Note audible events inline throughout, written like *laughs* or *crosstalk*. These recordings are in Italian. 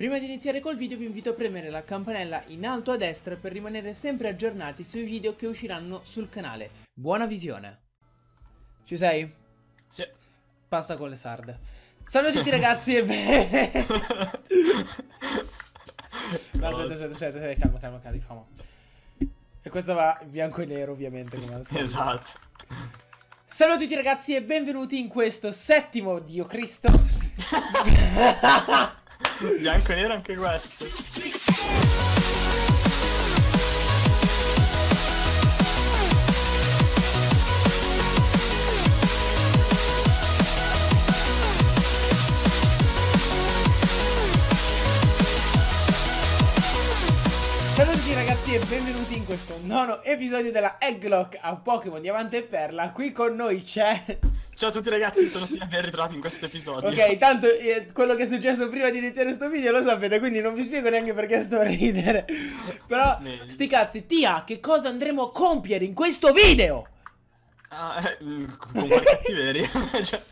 Prima di iniziare col video vi invito a premere la campanella in alto a destra per rimanere sempre aggiornati sui video che usciranno sul canale. Buona visione! Ci sei? Sì. Pasta con le sarde. Salve a tutti *laughs* ragazzi e beh... *laughs* no, aspetta, aspetta, aspetta, aspetta, calma, calma, calma, calma. E questa va bianco e nero ovviamente come al solito. Esatto. Salve a tutti ragazzi e benvenuti in questo settimo, Dio Cristo... *laughs* *laughs* Bianco e nero anche questo. Saluti ragazzi e benvenuti in questo nono episodio della Egglock a Pokémon Diamante e Perla. Qui con noi c'è Ciao a tutti ragazzi, sono Tina, ben ritrovati in questo episodio. Ok, tanto eh, quello che è successo prima di iniziare questo video lo sapete, quindi non vi spiego neanche perché sto a ridere. Però, Meglio. sti cazzi, Tia, che cosa andremo a compiere in questo video? Ah, eh, con qualche cattiveria. *laughs* cioè,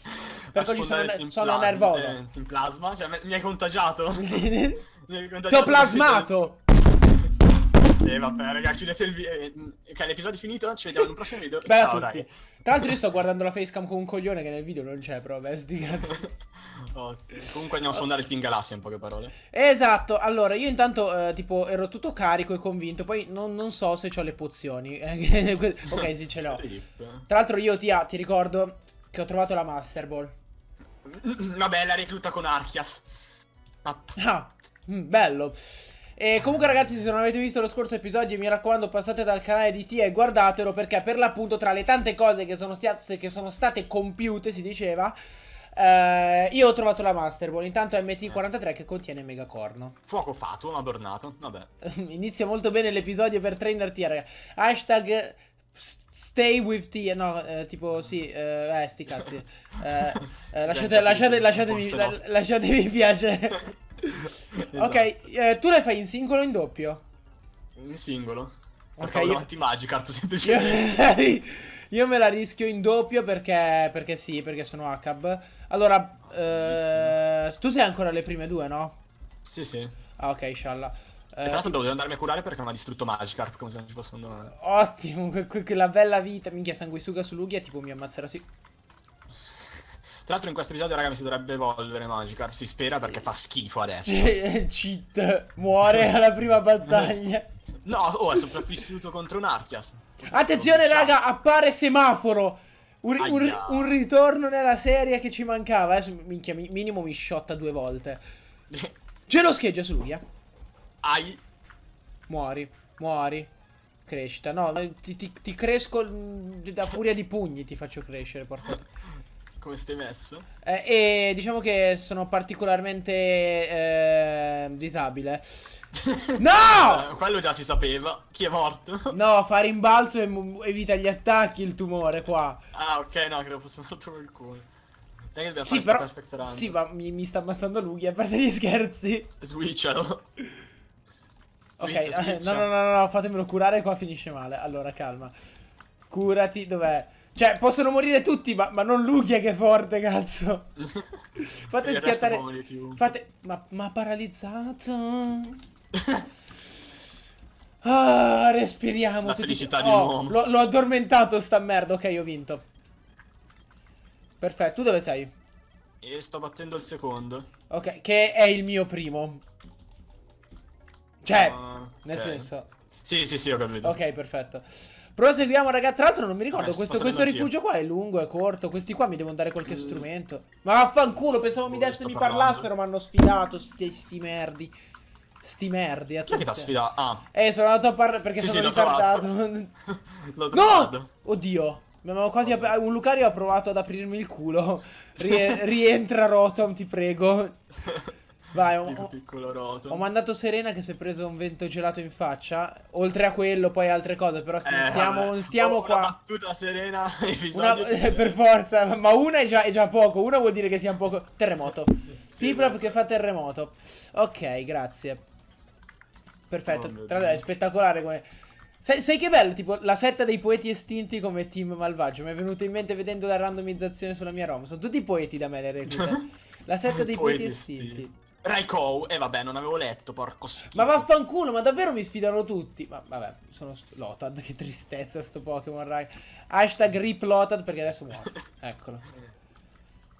sono, team sono plasma, nervoso. Eh, team plasma, cioè, mi hai contagiato. *laughs* mi hai contagiato. T'ho plasmato! E eh, vabbè, ragazzi, chiudete il video. Eh, mm, ok, l'episodio è finito. Ci vediamo in un prossimo video. Beh, Ciao, Tra l'altro, io sto guardando la facecam con un coglione che nel video non c'è, però, beh, sti cazzo. *laughs* Ottimo. Comunque andiamo a sondare il Team Galassia in poche parole. Esatto, allora io intanto eh, tipo ero tutto carico e convinto, poi non, non so se ho le pozioni. *laughs* ok, sì, ce le ho. Tra l'altro io ti, ti ricordo che ho trovato la Master Ball. Mm, mm, vabbè, la recluta con Archias. Ah, bello. E comunque ragazzi se non avete visto lo scorso episodio mi raccomando passate dal canale di Tia e guardatelo perché per l'appunto tra le tante cose che sono, che sono state compiute si diceva eh, io ho trovato la Master Ball, intanto MT43 che contiene Megacorno. Fuoco fatto, ma bornato, vabbè. *laughs* Inizia molto bene l'episodio per Trainer trainerti, ragazzi. Hashtag Stay with the... No, eh, tipo, sì, eh, eh sti cazzi. *laughs* Eh, eh, lasciate, lasciate, lasciatevi, la, no. lasciatevi *laughs* piace. esatto. Ok, eh, tu le fai in singolo o in doppio? In singolo. Perché okay, io... Magikarp *laughs* semplicemente. Io... me la rischio in doppio perché, perché sì, perché sono Hakab. Allora, oh, tu sei ancora le prime due, no? Sì, sì. Ah, ok, inshallah. E tra l'altro eh. devo andarmi a curare perché non ha distrutto Magikarp, come se non ci fosse un donore. Ottimo, quella bella vita, minchia sanguisuga su Lugia, tipo mi ammazzerà sì. Tra l'altro in questo episodio, raga, mi si dovrebbe evolvere Magikarp, si spera perché fa schifo adesso. *laughs* Cheat, muore alla prima *laughs* battaglia. no, oh, è sopravvissuto contro un Archias. Attenzione, raga, diciamo. appare semaforo! Un, un, un, ritorno nella serie che ci mancava. Adesso, minchia, minimo mi sciotta due volte. *laughs* lo scheggia su Lugia. Ai. Muori, muori. Crescita. No, eh, ti, ti, ti cresco da furia di pugni, ti faccio crescere, porca *laughs* come stai messo? Eh, e diciamo che sono particolarmente eh, disabile. *laughs* no! Eh, quello già si sapeva. Chi è morto? no, fa rimbalzo e evita gli attacchi il tumore qua. Ah, ok, no, credo fosse morto qualcuno. Dai che dobbiamo sì, fare però... perfect Sì, ma mi, mi sta ammazzando Lughi, a parte gli scherzi. Switchalo. *laughs* ok, *laughs* No, no, no, no, fatemelo curare, qua finisce male. Allora, calma. Curati, dov'è? Cioè, possono morire tutti, ma, ma non Lugia eh, che è forte, cazzo. *laughs* Fate schiattare... Fate... Ma, ma paralizzato... *laughs* ah, respiriamo. La tutti... felicità di oh, un L'ho addormentato sta merda. Ok, ho vinto. Perfetto, tu dove sei? E sto battendo il secondo. Ok, che è il mio primo. Cioè, nel okay. senso... Sì, sì, sì, ho capito. Ok, perfetto. Proseguiamo, ragazzi. Tra l'altro non mi ricordo, eh, questo, questo rifugio qua è lungo, è corto. Questi qua mi devono dare qualche mm. strumento. Ma vaffanculo, pensavo mi desse e mi parlassero, ma hanno sfidato sti, sti merdi. Sti merdi, a Chi è che t'ha sfidato? Ah. Eh, sono andato a parlare perché sì, sono sì, ritardato. l'ho trovato. *laughs* No! Oddio. Un Lucario ha provato ad aprirmi il culo. Rie rientra Rotom, ti prego. *laughs* Vai, ho, piccolo roto. ho mandato Serena che si è preso un vento gelato in faccia. Oltre a quello, poi altre cose. Però st eh, stiamo, non stiamo oh, qua. Una battuta serena, *laughs* una, serena. Eh, per forza, ma una è già, è già, poco. Una vuol dire che sia un poco. Terremoto. sì, Piplop esatto. che fa terremoto. Ok, grazie. Perfetto. Oh, Tra l'altro, è spettacolare come. Sai, sai, che bello? Tipo la setta dei poeti estinti come team malvagio. Mi è venuto in mente vedendo la randomizzazione sulla mia ROM. Sono tutti poeti da me le *laughs* reclute. La setta dei poeti, poeti estinti. estinti. Raikou, e eh, vabbè, non avevo letto, porco schifo. Ma vaffanculo, ma davvero mi sfidano tutti? Ma vabbè, sono Lotad, che tristezza sto Pokémon, Rai. Hashtag rip Lotad perché adesso muore. *laughs* Eccolo.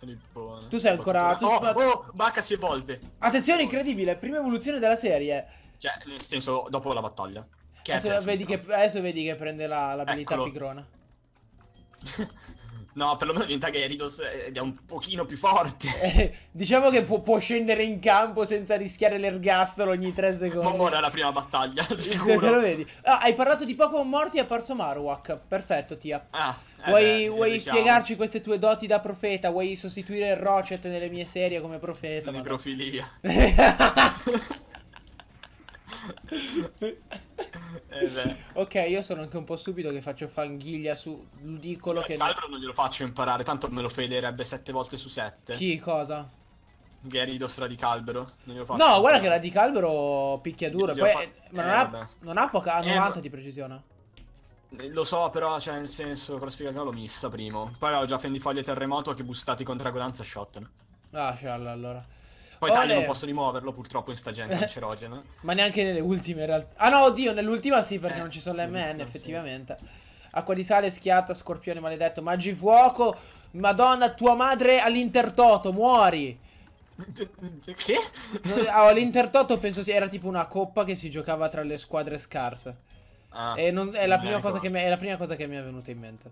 Rippone. Tu sei ancora... Tu... Oh, oh, Baka si evolve. Attenzione, incredibile, prima evoluzione della serie. Cioè, nel senso, dopo la battaglia. Che adesso, vedi che, adesso, vedi che, prende l'abilità la, pigrona. *laughs* No, perlomeno diventa Gyarados ed è un pochino più forte. *laughs* diciamo che può, può, scendere in campo senza rischiare l'ergastolo ogni tre secondi. Ma ora è la prima battaglia, sicuro. *laughs* *laughs* Se lo vedi. Ah, hai parlato di Pokémon morti e è apparso Marowak. Perfetto, Tia. Ah, eh vuoi, beh, vuoi diciamo. spiegarci queste tue doti da profeta? Vuoi sostituire Rocet nelle mie serie come profeta? Necrofilia. Eh, ok, io sono anche un po' stupido che faccio fanghiglia su Ludicolo. Eh, che Calbro ne... non glielo faccio imparare, tanto me lo failerebbe 7 volte su 7. Chi cosa? Gyarados Radicalbero. Non glielo faccio. No, imparare. guarda che Radicalbero picchia duro. Poi, fa... Eh, ma non, eh, ha, non, ha, poca 90 di precisione. Lo so, però, cioè, nel senso, con la sfiga che l'ho missa primo. Poi ho già Fendifoglie Terremoto che bustati con Dragodanza e Shotgun. Ah, c'è cioè, allora. Poi Ole. non posso rimuoverlo purtroppo in stagione *laughs* cancerogena. Ma neanche nelle ultime in realtà. Ah no, oddio, nell'ultima sì perché eh, non ci sono le MN effettivamente. Sì. Acqua di sale, schiatta, scorpione maledetto, fuoco, Madonna, tua madre all'intertoto, muori. *laughs* Che? Eh, ah, all'intertoto penso sia, era tipo una coppa che si giocava tra le squadre scarse. Ah, e non, è, la prima cosa che mi, è la prima cosa che mi è venuta in mente.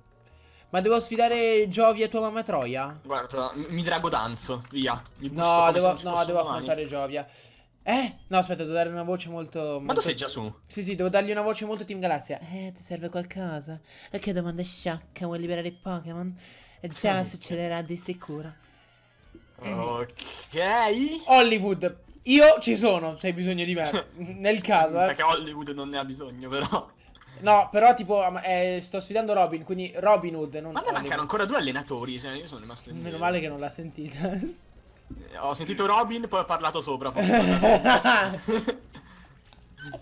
Ma devo sfidare Giovi e tua mamma Troia? Guarda, mi drago danzo, via. Mi no, devo, no, devo affrontare Giovia. Eh? No, aspetta, devo dare una voce molto, molto... Ma tu sei già su? Sì, sì, devo dargli una voce molto Team Galazia. Eh, ti serve qualcosa? E che domanda sciacca, vuoi liberare i Pokémon? E Già sì. succederà di sicuro. Ok. Hollywood, io ci sono, se hai bisogno di me. *laughs* Nel caso, eh. sa che Hollywood non ne ha bisogno, però. No, però tipo eh, sto sfidando Robin, quindi Robin Hood. Non Ma mancano ancora due allenatori, cioè io sono rimasto in Meno male che non l'ha sentita. Eh, ho sentito Robin, poi ho parlato sopra. *laughs* Cosa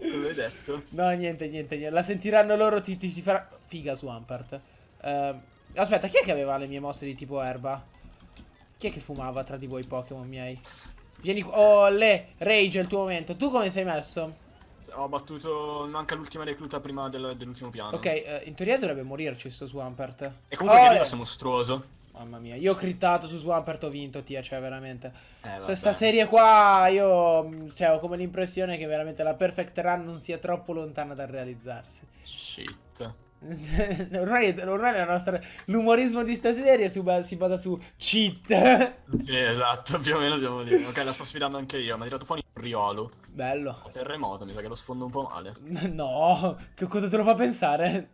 hai detto? No, niente, niente, niente. La sentiranno loro, ti, ti, ti farà... Figa su Uh, eh, aspetta, chi è che aveva le mie mosse di tipo erba? Chi è che fumava tra di voi Pokémon miei? Vieni qua. Oh, le, Rage è il tuo momento. Tu come sei messo? Ho battuto. Manca l'ultima recluta prima del, dell'ultimo piano. Ok, eh, in teoria dovrebbe morirci sto Swampert. E comunque oh, Gary eh. è mostruoso. Mamma mia, io ho crittato su Swampert, ho vinto, tia, cioè veramente. Eh, Questa serie qua, io mm, cioè, ho come l'impressione che veramente la Perfect Run non sia troppo lontana dal realizzarsi. Shit. *laughs* ormai, ormai nostra... l'umorismo di stasera si basa su cheat. *laughs* sì, esatto, più o meno siamo lì. Ok, la sto sfidando anche io, mi ha tirato fuori un riolo. Bello. O terremoto, mi sa che lo sfondo un po' male. *laughs* No, che cosa te lo fa pensare?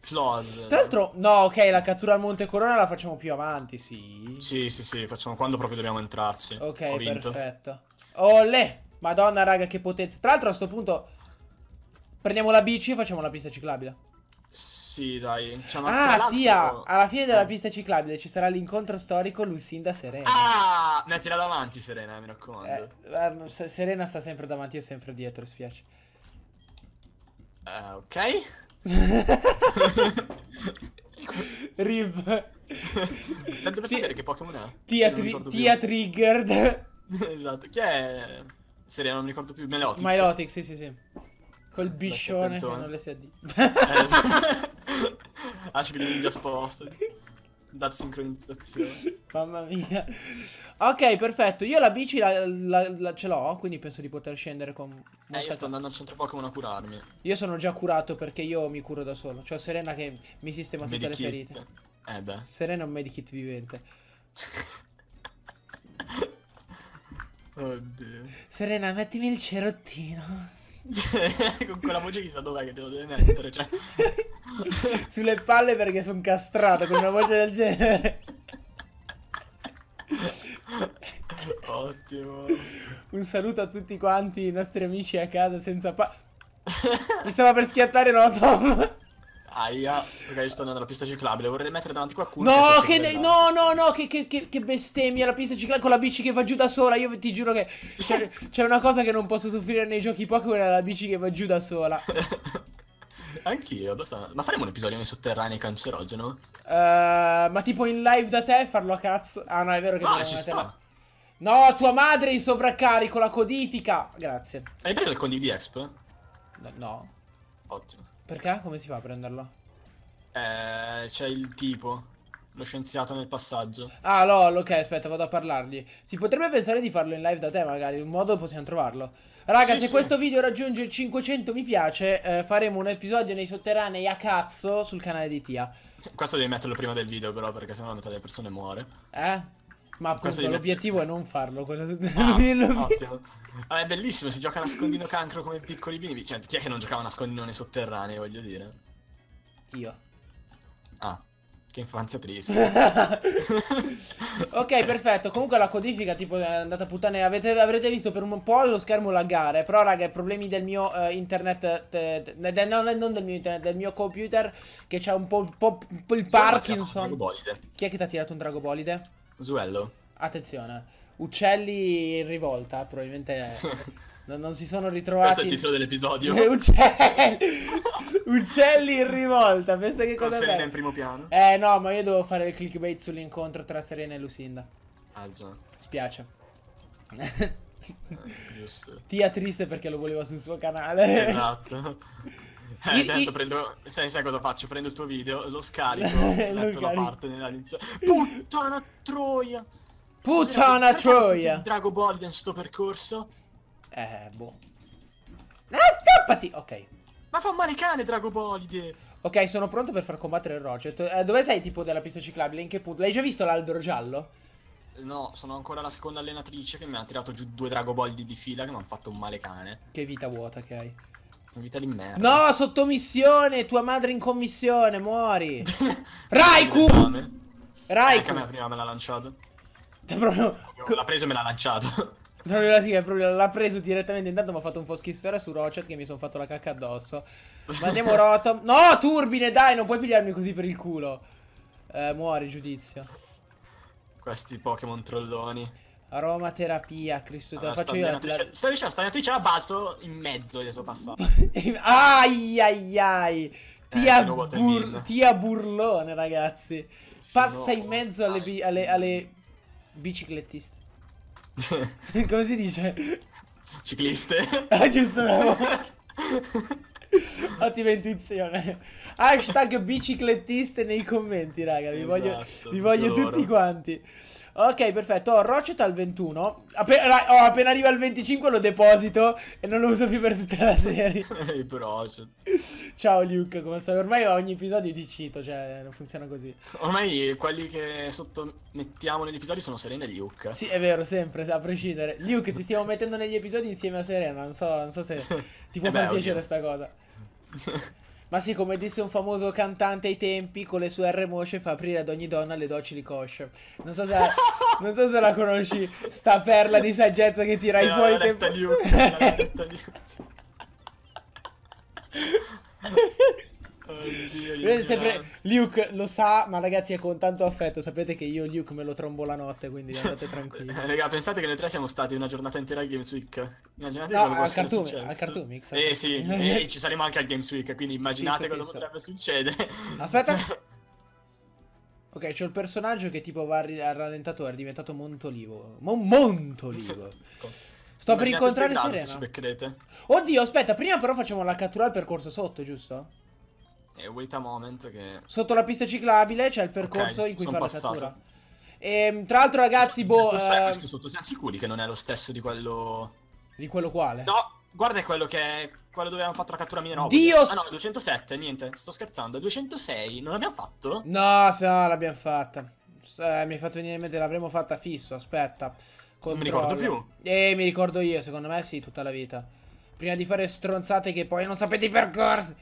Flood. Tra l'altro, no, ok, la cattura al Monte Corona la facciamo più avanti, sì. Sì, sì, sì, facciamo quando proprio dobbiamo entrarci. Ok, perfetto. Olè! Madonna, raga, che potenza. Tra l'altro, a sto punto, prendiamo la bici e facciamo la pista ciclabile. Sì, dai. C'è Cioè, ah, tia! Alla fine della eh. pista ciclabile ci sarà l'incontro storico Lucinda-Serena. Ah! Mettila davanti, Serena, mi raccomando. Eh, eh, Serena sta sempre davanti, io sempre dietro, spiace. Uh, ok. *laughs* Rib. Tanto per sapere che Pokémon è. Tia, tri tia Triggered. *laughs* esatto. Chi è? Serena, non mi ricordo più. Melotic. Melotic, sì, sì, sì. Col biscione che non le si addi. *laughs* Eh, esatto. Ashgreen Ninja sposta. Data sincronizzazione. Mamma mia. Ok, perfetto. Io la bici la, la, la ce l'ho, quindi penso di poter scendere con... Eh, io sto andando al centro Pokémon a curarmi. Io sono già curato perché io mi curo da solo. C'ho cioè, Serena che mi sistema tutte medikit. le ferite. Eh beh. Serena è un medikit vivente. *laughs* Oddio. Serena, mettimi il cerottino. *laughs* con quella voce chissà dov'è che devo lo mettere cioè. *laughs* sulle palle perché sono castrato con una voce del genere ottimo un saluto a tutti quanti i nostri amici a casa senza pa mi stava per schiattare non la tomo Aia, perché sto andando alla pista ciclabile, vorrei mettere davanti qualcuno. No, che, che no, no, no, che, che, che, bestemmia la pista ciclabile con la bici che va giù da sola. Io ti giuro che c'è *laughs* una cosa che non posso soffrire nei giochi Pokémon, è la bici che va giù da sola. *laughs* Anch'io, basta. ma faremo un episodio nei sotterranei cancerogeno? Uh, ma tipo in live da te farlo a cazzo? Ah no, è vero che... Ah, ci sta. No, tua madre in sovraccarico, la codifica. Grazie. Hai preso il con di Exp? No. no. Ottimo. Perché? Come si fa a prenderlo? Eh, c'è il tipo. Lo scienziato nel passaggio. Ah, lol, ok, aspetta, vado a parlargli. Si potrebbe pensare di farlo in live da te, magari. In Un modo possiamo trovarlo. Raga, sì, se sì. questo video raggiunge 500 mi piace, eh, faremo un episodio nei sotterranei a cazzo sul canale di Tia. Questo devi metterlo prima del video, però, perché sennò la metà delle persone muore. Eh? Ma appunto l'obiettivo è non farlo. Quello... Ah, *laughs* ottimo. Ah, è bellissimo, si gioca a nascondino cancro come piccoli bimbi. Cioè, chi è che non giocava a nascondinone sotterranei, voglio dire? Io. Ah, che infanzia triste. *laughs* ok, perfetto. Comunque la codifica tipo è andata a puttane. Avete, avrete visto per un po' lo schermo laggare. Però, raga, problemi del mio uh, internet. Te, te, no, non del mio internet, del mio computer. Che c'è un po', po', po il Parkinson. Chi è che ti ha tirato un dragobolide? Zuello. Attenzione, uccelli in rivolta, probabilmente *laughs* non, non, si sono ritrovati. Questo è il titolo dell'episodio. *laughs* uccelli, uccelli in rivolta, pensa che Con cosa Serena è? in primo piano. Eh no, ma io devo fare il clickbait sull'incontro tra Serena e Lucinda. Ah Spiace. Eh, giusto. *laughs* Tia triste perché lo voleva sul suo canale. Esatto. Eh, io, io... Prendo... Sai, sai, cosa faccio? Prendo il tuo video, lo *laughs* scarico, lo metto la parte nell'inizio. Puttana troia! Puttana sì, troia! Drago Ball in sto percorso? Eh, boh. Ah, scappati! Ok. Ma fa un male cane Drago Bolide! Ok, sono pronto per far combattere il Roget. Eh, dove sei tipo della pista ciclabile? In che punto? L'hai già visto l'albero giallo? No, sono ancora la seconda allenatrice che mi ha tirato giù due Drago Ball di fila che mi hanno fatto un male cane. Che vita vuota che hai. Una vita di merda. No, sottomissione, tua madre in commissione, muori. *laughs* Raiku! Raiku! Anche eh, a me prima me l'ha lanciato. Proprio... L'ha preso e me l'ha lanciato. No, *laughs* sì, l'ha preso direttamente. Intanto mi ha fatto un foschisfera su Rocket che mi sono fatto la cacca addosso. Ma andiamo *laughs* rotom. No, turbine, dai, non puoi pigliarmi così per il culo. Eh, muori, giudizio. Questi Pokémon trolloni. Aromaterapia, Cristo te la ah, faccio io. La... Sta dicendo, stagnatrice la balzo in mezzo le sue passate. ai ai ai. Eh, tia, eh, bur tia burlone, ragazzi. Passa in mezzo alle, bi alle, alle biciclettiste. *laughs* Come si dice? Cicliste. *laughs* ah, giusto, bravo. *laughs* Ottima intuizione. Hashtag biciclettiste nei commenti, raga. Vi esatto, voglio, vi voglio tutti quanti. Ok, perfetto. Ho Rocket al 21. Appena, oh, appena arriva al 25 lo deposito e non lo uso più per tutta la serie. *laughs* Il Rocket. Ciao Luke, come sai? Ormai ogni episodio ti cito, cioè non funziona così. Ormai quelli che sottomettiamo negli episodi sono Serena e Luke. Sì, è vero, sempre, a prescindere. Luke, ti stiamo mettendo negli episodi insieme a Serena. Non so, non so se *laughs* ti eh può far piacere questa sta cosa. *laughs* Ma sì, come disse un famoso cantante ai tempi, con le sue R moce fa aprire ad ogni donna le docili cosce. Non so se la, non so se la conosci, sta perla di saggezza che tirai eh, fuori tempo. gli gli Liucci, Dio, sempre... Luke lo sa, ma ragazzi è con tanto affetto. Sapete che io Luke me lo trombo la notte, quindi andate *laughs* tranquilli. Eh, raga, pensate che noi tre siamo stati una giornata intera al Games Week. Immaginate no, cosa al Cartoon, al Cartoon Mix. Eh sì, e eh, *laughs* ci saremo anche al Games Week, quindi immaginate fisso, cosa fisso. potrebbe succedere. Aspetta. *laughs* ok, c'è il personaggio che tipo va al rallentatore, è diventato Montolivo. Mon Montolivo. Sto Immaginate per incontrare Serena. Oddio, aspetta, prima però facciamo la cattura al percorso sotto, giusto? E wait a moment che... Sotto la pista ciclabile c'è il percorso okay, in cui fare passato. la cattura. E, ehm, tra l'altro ragazzi, boh... Sai, ehm, questo sotto, siamo sicuri che non è lo stesso di quello... Di quello quale? No, guarda è quello che è... Quello dove abbiamo fatto la cattura mia Dio! Ah no, 207, niente, sto scherzando. 206, non l'abbiamo fatto? No, se no, l'abbiamo fatta. Eh, mi hai fatto venire in mente, l'avremmo fatta fisso, aspetta. Controllo. Non mi ricordo più. Eh, mi ricordo io, secondo me sì, tutta la vita. Prima di fare stronzate che poi non sapete i percorsi.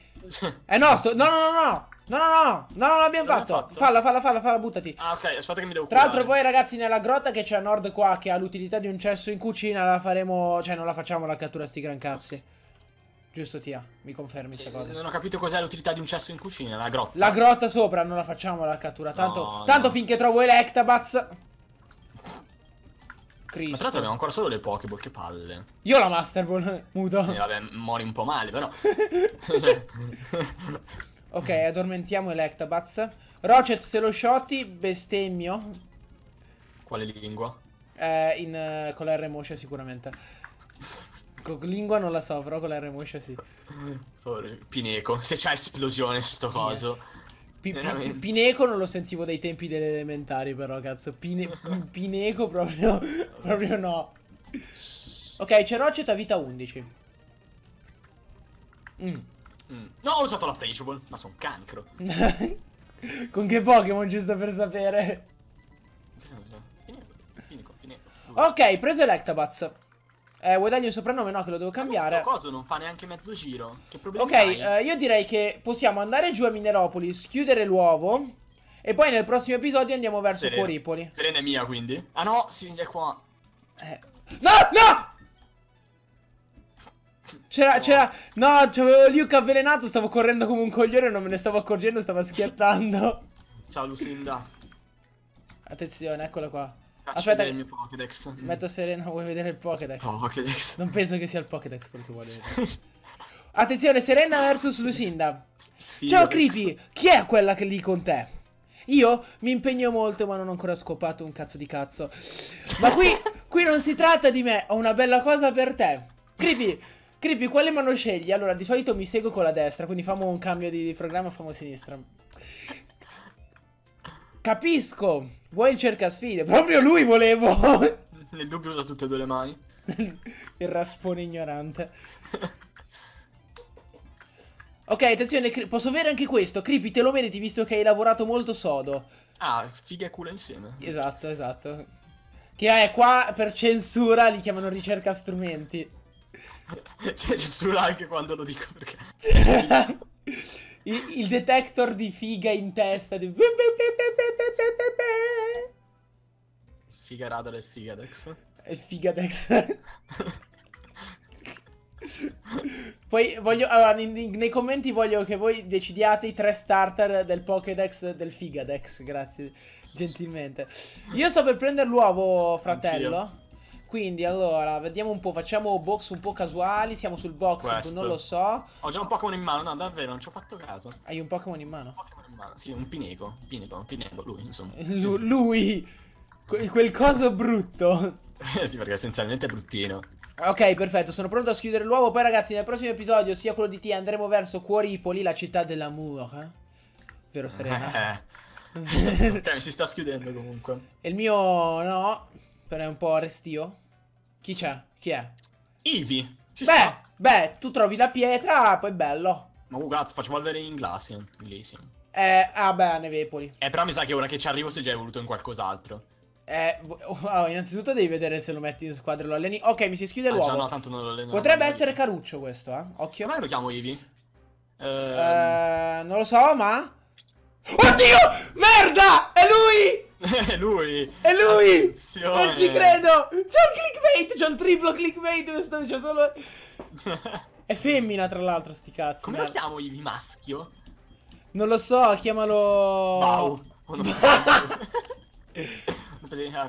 Eh no, sto... no, no, no, no. No, no, no, no, non l'abbiamo fatto. fatto. Falla, falla, falla, falla, buttati. Ah, ok, aspetta che mi devo Tra l'altro poi ragazzi nella grotta che c'è a nord qua che ha l'utilità di un cesso in cucina la faremo, cioè non la facciamo la cattura sti gran cazzi. Okay. Giusto Tia, mi confermi questa eh, cosa. Non ho capito cos'è l'utilità di un cesso in cucina, la grotta. La grotta sopra, non la facciamo la cattura, tanto, no, tanto no. finché trovo Electabats Cristo. Ma tra l'altro abbiamo ancora solo le Pokéball, che palle. Io la Master Ball, *laughs* muto. E eh, vabbè, mori un po' male, però. *laughs* ok, addormentiamo Electabats. Rocet, se lo shoti, bestemmio. Quale lingua? Eh, in, eh, con la R Moscia sicuramente. Con lingua non la so, però con la R Moscia sì. Pineco, se c'è esplosione sto coso. P- Pineco non lo sentivo dai tempi delle elementari, però, cazzo. Pine- *laughs* Pineco proprio, proprio no. Ok, c'è Cerocet a vita 11. Mm. Mm. No, ho usato la Plagable, ma sono cancro. *laughs* Con che Pokémon, giusto per sapere? Pineco, Pineco. Ok, preso Electabuzz. Eh, vuoi dargli un soprannome? No, che lo devo cambiare. Ma questo coso non fa neanche mezzo giro. Che problema Ok, eh, io direi che possiamo andare giù a Mineropolis, chiudere l'uovo. E poi nel prossimo episodio andiamo verso Serena. Cuoripoli. Serena è mia, quindi. Ah no, si finisce qua. Eh. No, no! C'era, c'era, no, c'avevo Luke avvelenato, stavo correndo come un coglione, non me ne stavo accorgendo, stava *laughs* schiattando. Ciao Lucinda. Attenzione, eccola qua. Aspetta, il mio Pokédex. Metto Serena, vuoi vedere il Pokédex? Pokédex. Non penso che sia il Pokédex quello che vuole vedere. *laughs* Attenzione, Serena vs Lucinda. Filodex. Ciao Creepy, chi è quella che lì con te? Io mi impegno molto ma non ho ancora scopato un cazzo di cazzo. Ma qui, *laughs* qui non si tratta di me, ho una bella cosa per te. Creepy, Creepy, quale mano scegli? Allora, di solito mi seguo con la destra, quindi famo un cambio di programma, famo sinistra. Capisco Vuoi il cercasfide? Proprio lui volevo! *laughs* Nel dubbio usa tutte e due le mani. *laughs* il raspone ignorante. *laughs* ok, attenzione, posso avere anche questo. Creepy, te lo meriti visto che hai lavorato molto sodo. Ah, figa e culo insieme. Esatto, esatto. Che è qua per censura li chiamano ricerca strumenti. C'è cioè, censura anche quando lo dico perché il, detector di figa in testa. Di... Il del figadex. Il figadex. *laughs* Poi voglio, allora, nei, nei, commenti voglio che voi decidiate i tre starter del Pokédex del Figadex, grazie gentilmente. Io sto per prendere l'uovo, fratello. Quindi allora, vediamo un po', facciamo box un po' casuali, siamo sul box, Questo. non lo so. Ho già un Pokémon in mano, no davvero, non ci ho fatto caso. Hai un Pokémon in mano? Un Pokémon in mano, sì, un Pineco, Pineco, Pineco, lui insomma. L *laughs* lui, que quel coso brutto. *laughs* sì, perché essenzialmente è bruttino. Ok, perfetto, sono pronto a schiudere l'uovo. Poi, ragazzi, nel prossimo episodio, sia quello di T, andremo verso Cuoripoli, la città dell'amore. Eh? Vero, Serena? *laughs* ok, mi si sta schiudendo comunque. E il mio, no. Però è un po' restio. Chi c'è? Chi è? Ivi. Ci beh, sta. beh, tu trovi la pietra, poi bello. Ma uh, cazzo, facciamo avere in Glacian. Glacian. Eh, ah beh, Nevepoli. Eh, però mi sa che ora che ci arrivo sei già evoluto in qualcos'altro. Eh, oh, oh, innanzitutto devi vedere se lo metti in squadra lo alleni. Ok, mi si schiude ah, l'uovo. già no, tanto non lo alleno. Potrebbe essere Caruccio questo, eh. Occhio. Come lo chiamo Ivi? Eh... eh, non lo so, ma... Oddio! Merda! È lui! È eh, lui! È lui! Attenzione. Non ci credo! C'è il clickbait! C'è il triplo clickbait! C'è solo... *laughs* È femmina, tra l'altro, sti cazzi. Come lo chiamo Ivi maschio? Non lo so, chiamalo... Wow! Oh, non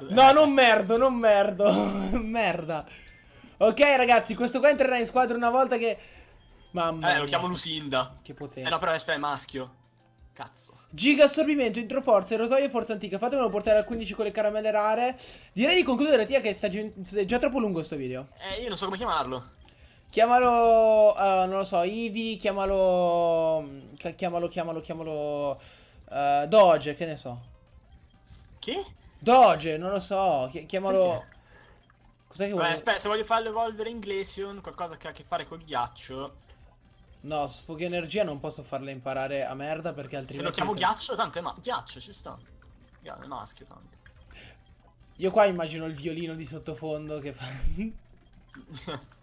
*laughs* no, non merdo, non merdo. *laughs* merda. Ok, ragazzi, questo qua entrerà in squadra una volta che... Mamma Eh, mia. lo chiamo Lucinda. Che potere. Eh no, però aspetta, è maschio. Cazzo. Giga assorbimento, introforza, rosaio e forza antica. Fatemelo portare al 15 con le caramelle rare. Direi di concludere, Tia, che sta già troppo lungo sto video. Eh, io non so come chiamarlo. Chiamalo, uh, non lo so, Ivi, chiamalo, mm, chiamalo, chiamalo, chiamalo, uh, Doge, che ne so. Che? Doge, non lo so, Chi chiamalo... Cos'è che vuoi? Aspetta, se voglio farlo evolvere in Inglesion, qualcosa che ha a che fare col ghiaccio... No, sfoghi energia non posso farle imparare a merda perché altrimenti... Se lo chiamo ghiaccio, tanto è ma... Ghiaccio, ci sta. Ghiaccio, È maschio, tanto. Io qua immagino il violino di sottofondo che fa... *laughs*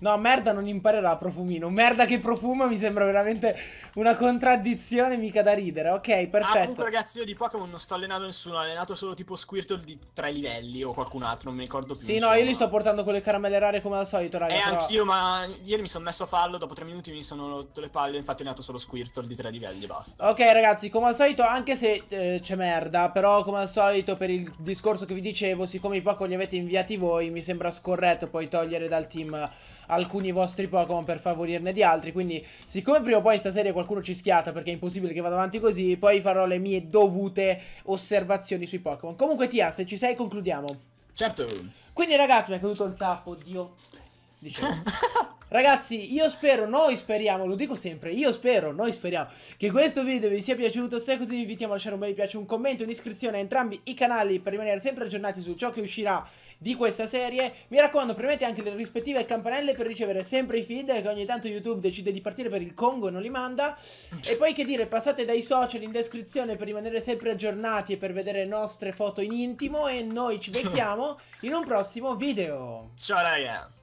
No, merda non imparerà profumino. Merda che profuma mi sembra veramente una contraddizione mica da ridere. Ok, perfetto. Ah, comunque ragazzi, io di Pokémon non sto allenando nessuno, ho allenato solo tipo Squirtle di tre livelli o qualcun altro, non mi ricordo più. Sì, insomma. no, io li sto portando con le caramelle rare come al solito, ragazzi. Eh, però... anch'io, ma ieri mi sono messo a farlo, dopo tre minuti mi sono rotto le palle, infatti ho allenato solo Squirtle di tre livelli e basta. Ok, ragazzi, come al solito, anche se eh, c'è merda, però come al solito per il discorso che vi dicevo, siccome i Pokémon li avete inviati voi, mi sembra scorretto poi togliere dal team alcuni vostri Pokémon per favorirne di altri. Quindi, siccome prima o poi in sta serie qualcuno ci schiata perché è impossibile che vada avanti così, poi farò le mie dovute osservazioni sui Pokémon. Comunque, Tia, se ci sei, concludiamo. Certo. Quindi, ragazzi, mi è caduto il tappo, oddio Diciamo. *laughs* Ragazzi, io spero, noi speriamo, lo dico sempre, io spero, noi speriamo che questo video vi sia piaciuto. Se è così vi invitiamo a lasciare un bel mi piace, un commento, un'iscrizione a entrambi i canali per rimanere sempre aggiornati su ciò che uscirà di questa serie. Mi raccomando, premete anche le rispettive campanelle per ricevere sempre i feed che ogni tanto YouTube decide di partire per il Congo e non li manda. E poi che dire, passate dai social in descrizione per rimanere sempre aggiornati e per vedere le nostre foto in intimo e noi ci becchiamo in un prossimo video. Ciao ragazzi!